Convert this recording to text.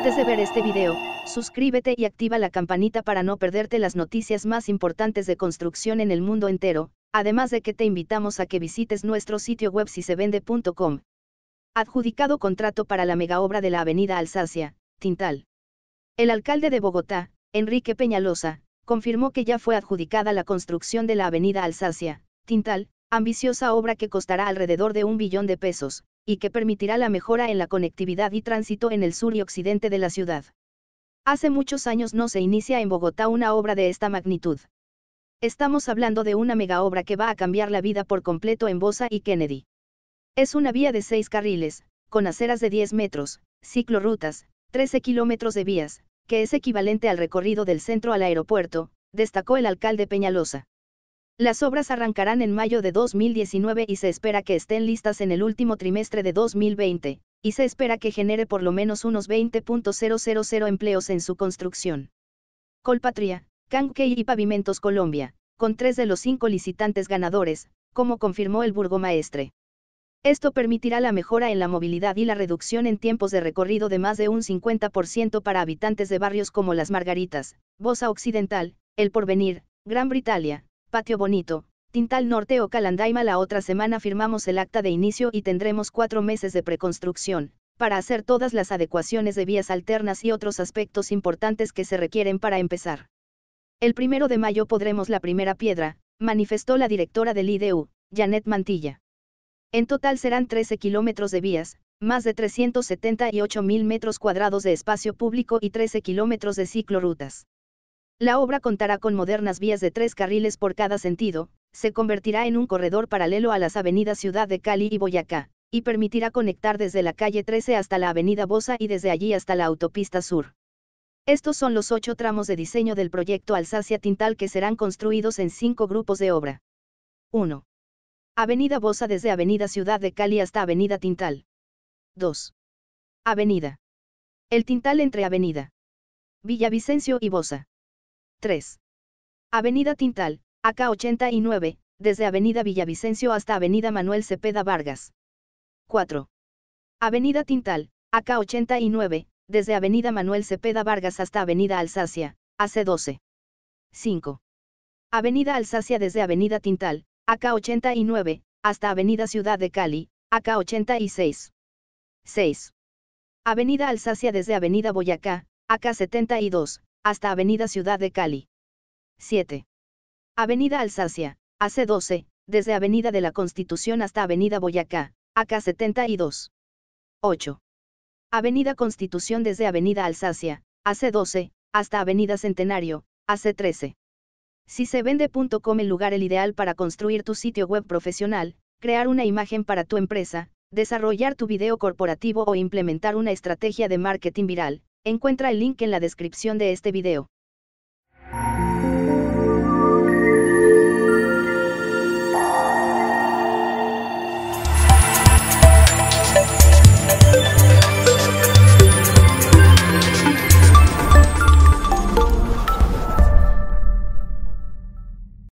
Antes de ver este video, suscríbete y activa la campanita para no perderte las noticias más importantes de construcción en el mundo entero, además de que te invitamos a que visites nuestro sitio web si se vende.com. Adjudicado contrato para la megaobra de la Avenida Alsacia, Tintal. El alcalde de Bogotá, Enrique Peñalosa, confirmó que ya fue adjudicada la construcción de la Avenida Alsacia, Tintal, ambiciosa obra que costará alrededor de un billón de pesos, y que permitirá la mejora en la conectividad y tránsito en el sur y occidente de la ciudad. Hace muchos años no se inicia en Bogotá una obra de esta magnitud. Estamos hablando de una megaobra que va a cambiar la vida por completo en Bosa y Kennedy. Es una vía de seis carriles, con aceras de 10 metros, ciclorrutas, 13 kilómetros de vías, que es equivalente al recorrido del centro al aeropuerto, destacó el alcalde Peñalosa. Las obras arrancarán en mayo de 2019 y se espera que estén listas en el último trimestre de 2020, y se espera que genere por lo menos unos 20.000 empleos en su construcción. Colpatria, Canque y Pavimentos Colombia, con tres de los cinco licitantes ganadores, como confirmó el burgomaestre. Esto permitirá la mejora en la movilidad y la reducción en tiempos de recorrido de más de un 50% para habitantes de barrios como Las Margaritas, Bosa Occidental, El Porvenir, Gran Britalia. Patio Bonito, Tintal Norte o Calandaima. La otra semana firmamos el acta de inicio y tendremos cuatro meses de preconstrucción, para hacer todas las adecuaciones de vías alternas y otros aspectos importantes que se requieren para empezar. El primero de mayo podremos la primera piedra, manifestó la directora del IDU, Janet Mantilla. En total serán 13 kilómetros de vías, más de 378 mil metros cuadrados de espacio público y 13 kilómetros de ciclorutas. La obra contará con modernas vías de tres carriles por cada sentido, se convertirá en un corredor paralelo a las avenidas Ciudad de Cali y Boyacá, y permitirá conectar desde la calle 13 hasta la avenida Bosa y desde allí hasta la autopista sur. Estos son los ocho tramos de diseño del proyecto Alsacia Tintal que serán construidos en cinco grupos de obra. 1. Avenida Bosa desde Avenida Ciudad de Cali hasta Avenida Tintal. 2. Avenida. El Tintal entre Avenida. Villavicencio y Bosa. 3. Avenida Tintal, AK 89, desde Avenida Villavicencio hasta Avenida Manuel Cepeda Vargas. 4. Avenida Tintal, AK 89, desde Avenida Manuel Cepeda Vargas hasta Avenida Alsacia, AC 12. 5. Avenida Alsacia desde Avenida Tintal, AK 89, hasta Avenida Ciudad de Cali, AK 86. 6. Avenida Alsacia desde Avenida Boyacá, AK 72, hasta Avenida Ciudad de Cali. 7. Avenida Alsacia, AC12, desde Avenida de la Constitución hasta Avenida Boyacá, AK72. 8. Avenida Constitución desde Avenida Alsacia, AC12, hasta Avenida Centenario, AC13. Si se vende.com el lugar el ideal para construir tu sitio web profesional, crear una imagen para tu empresa, desarrollar tu video corporativo o implementar una estrategia de marketing viral, Encuentra el link en la descripción de este video.